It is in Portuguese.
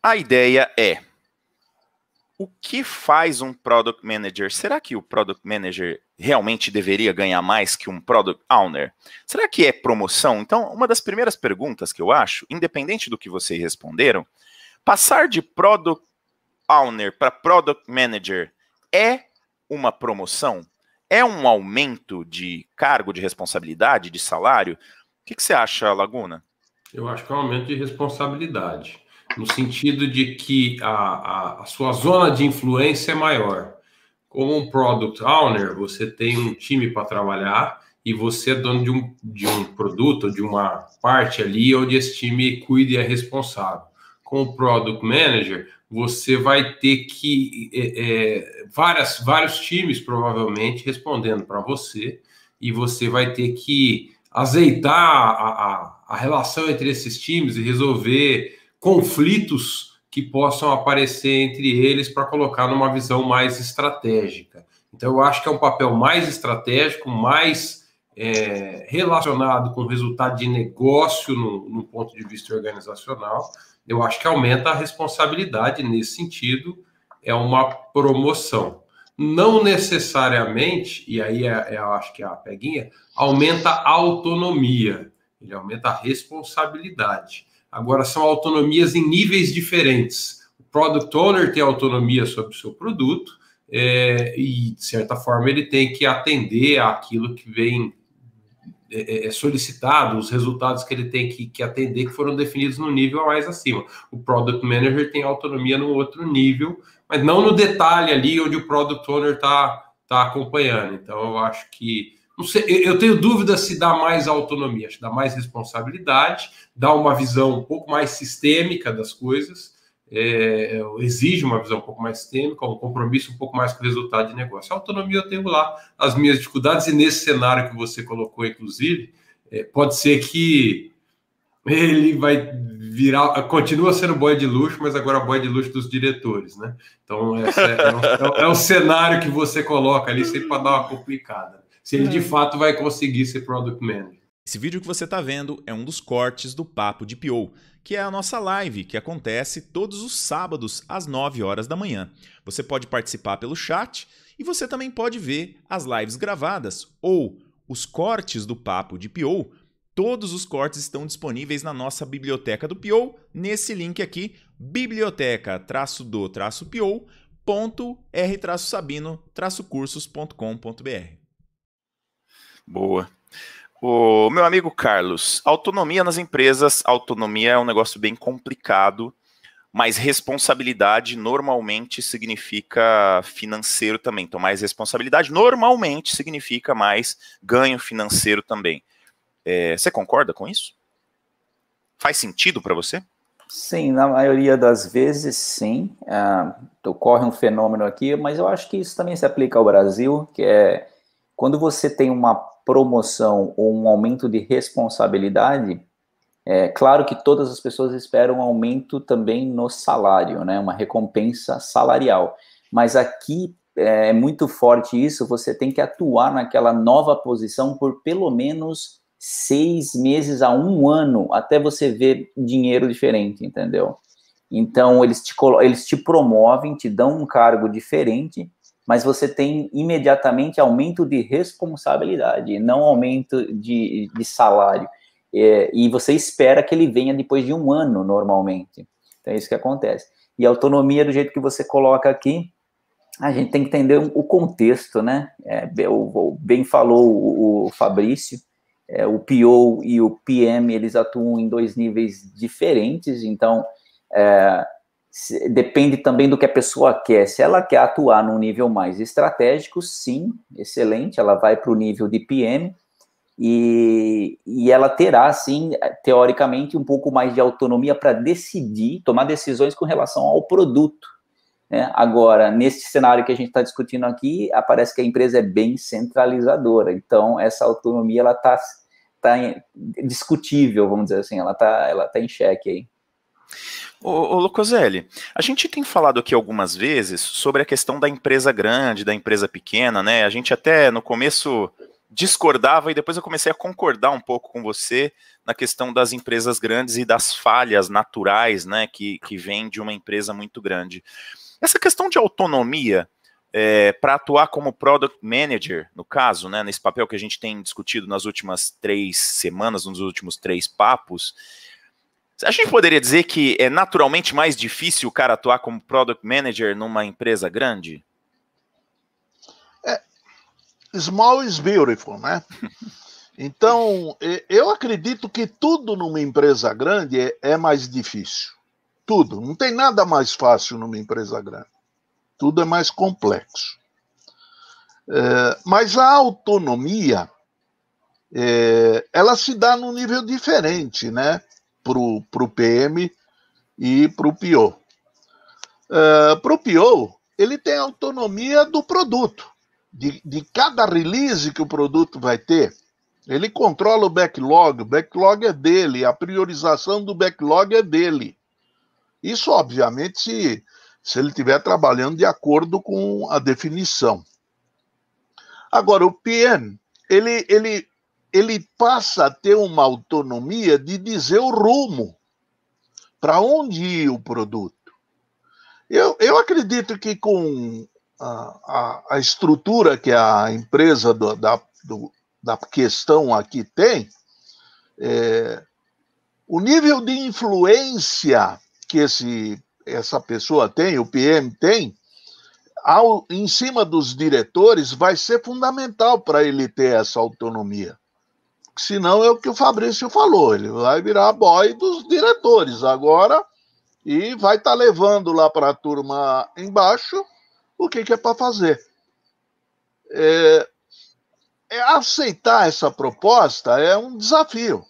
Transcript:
A ideia é: o que faz um product manager? Será que o product manager realmente deveria ganhar mais que um product owner? Será que é promoção? Então, uma das primeiras perguntas que eu acho, independente do que vocês responderam, passar de product owner para product manager é uma promoção? É um aumento de cargo, de responsabilidade, de salário? O que, que você acha, Laguna? Eu acho que é um aumento de responsabilidade no sentido de que a, a, a, sua zona de influência é maior. Como um product owner, você tem um time para trabalhar e você é dono de um, de um produto, de uma parte ali onde esse time cuida e é responsável. Como product manager, você vai ter que é, é, várias, vários times provavelmente respondendo para você e você vai ter que azeitar a, a, a relação entre esses times e resolver conflitos que possam aparecer entre eles para colocar numa visão mais estratégica. Então, eu acho que é um papel mais estratégico, mais é, relacionado com o resultado de negócio no, no, ponto de vista organizacional. Eu acho que aumenta a responsabilidade nesse sentido, é uma promoção. Não necessariamente, e aí é, é, eu é, acho que é a peguinha, aumenta a autonomia, ele aumenta a responsabilidade. Agora, são autonomias em níveis diferentes. O product owner tem autonomia sobre o seu produto é, e, de certa forma, ele tem que atender àquilo que vem é, é, é solicitado, os resultados que ele tem que, que atender, que foram definidos no nível mais acima. O product manager tem autonomia no outro nível, mas não no detalhe ali onde o product owner está tá acompanhando. Então, eu acho que Sei, eu tenho dúvida se dá mais autonomia, acho que dá mais responsabilidade, dá uma visão um pouco mais sistêmica das coisas, é, exige uma visão um pouco mais sistêmica, um compromisso um pouco mais com o resultado de negócio. A autonomia eu tenho lá as minhas dificuldades, e nesse cenário que você colocou, inclusive, é, pode ser que ele vai virar, continua sendo boy de luxo, mas agora boy de luxo dos diretores, né? Então, é, é, é, um, é um cenário que você coloca ali sempre para dar uma complicada. Né? se ele de uhum. fato vai conseguir ser product manager. Esse vídeo que você está vendo é um dos cortes do Papo de Pio, que é a nossa live que acontece todos os sábados às 9 horas da manhã. Você pode participar pelo chat e você também pode ver as lives gravadas ou os cortes do Papo de Pio. Todos os cortes estão disponíveis na nossa biblioteca do Pio, nesse link aqui, biblioteca-do-pio.r-sabino-cursos.com.br. Boa. O meu amigo Carlos, autonomia nas empresas, autonomia é um negócio bem complicado, mas responsabilidade normalmente significa financeiro também. Então, mais responsabilidade normalmente significa mais ganho financeiro também. É, você concorda com isso? Faz sentido para você? Sim, na maioria das vezes, sim. ocorre é, um fenômeno aqui, mas eu acho que isso também se aplica ao Brasil, que é quando você tem uma promoção ou um aumento de responsabilidade, é claro que todas as pessoas esperam um aumento também no salário, né? Uma recompensa salarial. Mas aqui é, é muito forte isso, você tem que atuar naquela nova posição por pelo menos seis meses a um ano, até você ver dinheiro diferente, entendeu? Então, eles te, eles te promovem, te dão um cargo diferente, mas você tem imediatamente aumento de responsabilidade, não aumento de, de salário. É, e você espera que ele venha depois de um ano, normalmente. Então, é isso que acontece. E autonomia, do jeito que você coloca aqui, a gente tem que entender o contexto, né? É, bem falou o, o Fabrício, é, o PO e o PM, eles atuam em dois níveis diferentes, então, é, depende também do que a pessoa quer. Se ela quer atuar num nível mais estratégico, sim, excelente, ela vai para o nível de PM e, e ela terá, sim, teoricamente, um pouco mais de autonomia para decidir, tomar decisões com relação ao produto. Né? Agora, neste cenário que a gente está discutindo aqui, parece que a empresa é bem centralizadora, então essa autonomia ela está tá, tá discutível, vamos dizer assim, ela está ela tá em xeque aí. Ô, ô Locoselli, a gente tem falado aqui algumas vezes sobre a questão da empresa grande, da empresa pequena, né? A gente até no começo discordava e depois eu comecei a concordar um pouco com você na questão das empresas grandes e das falhas naturais, né, que, que vem de uma empresa muito grande. Essa questão de autonomia é, para atuar como product manager, no caso, né, nesse papel que a gente tem discutido nas últimas três semanas, nos últimos três papos, a gente poderia dizer que é naturalmente mais difícil o cara atuar como product manager numa empresa grande? É, small is beautiful, né? Então, eu acredito que tudo numa empresa grande é, é mais difícil. Tudo. Não tem nada mais fácil numa empresa grande. Tudo é mais complexo. É, mas a autonomia, é, ela se dá num nível diferente, né? pro, pro PM e pro PO. Uh, é, pro PO, ele tem autonomia do produto, de, de cada release que o produto vai ter. Ele controla o backlog, o backlog é dele, a priorização do backlog é dele. Isso, obviamente, se, se ele estiver trabalhando de acordo com a definição. Agora, o PM, ele, ele ele passa a ter uma autonomia de dizer o rumo para onde ir o produto. Eu, eu acredito que com a, a, a estrutura que a empresa do, da, do, da questão aqui tem, é, o nível de influência que esse, essa pessoa tem, o PM tem, ao, em cima dos diretores, vai ser fundamental para ele ter essa autonomia senão é o que o Fabrício falou, ele vai virar boy dos diretores agora e vai estar tá levando lá para a turma embaixo o que, que é para fazer. É, é, aceitar essa proposta é um desafio.